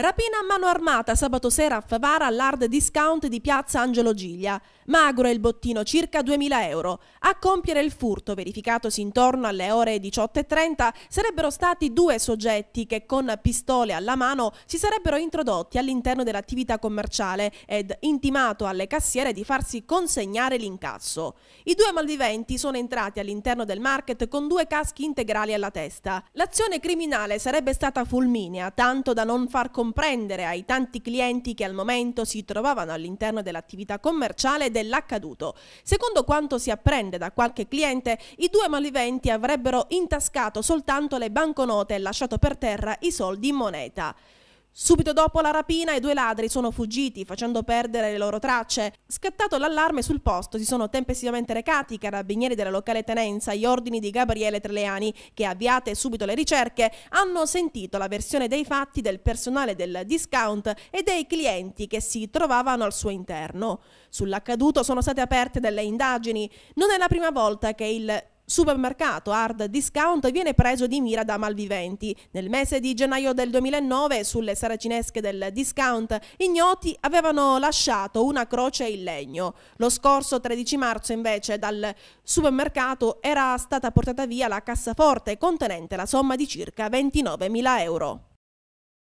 Rapina a mano armata sabato sera a Favara all'hard discount di piazza Angelo Giglia. Magro è il bottino, circa 2.000 euro. A compiere il furto, verificatosi intorno alle ore 18.30, sarebbero stati due soggetti che con pistole alla mano si sarebbero introdotti all'interno dell'attività commerciale ed intimato alle cassiere di farsi consegnare l'incasso. I due malviventi sono entrati all'interno del market con due caschi integrali alla testa. L'azione criminale sarebbe stata fulminea, tanto da non far comprendere comprendere ai tanti clienti che al momento si trovavano all'interno dell'attività commerciale dell'accaduto. Secondo quanto si apprende da qualche cliente, i due malviventi avrebbero intascato soltanto le banconote e lasciato per terra i soldi in moneta. Subito dopo la rapina i due ladri sono fuggiti facendo perdere le loro tracce. Scattato l'allarme sul posto si sono tempestivamente recati i carabinieri della locale tenenza agli ordini di Gabriele Treleani che avviate subito le ricerche hanno sentito la versione dei fatti del personale del discount e dei clienti che si trovavano al suo interno. Sull'accaduto sono state aperte delle indagini. Non è la prima volta che il supermercato hard discount viene preso di mira da malviventi. Nel mese di gennaio del 2009 sulle saracinesche del discount ignoti avevano lasciato una croce in legno. Lo scorso 13 marzo invece dal supermercato era stata portata via la cassaforte contenente la somma di circa 29.000 euro.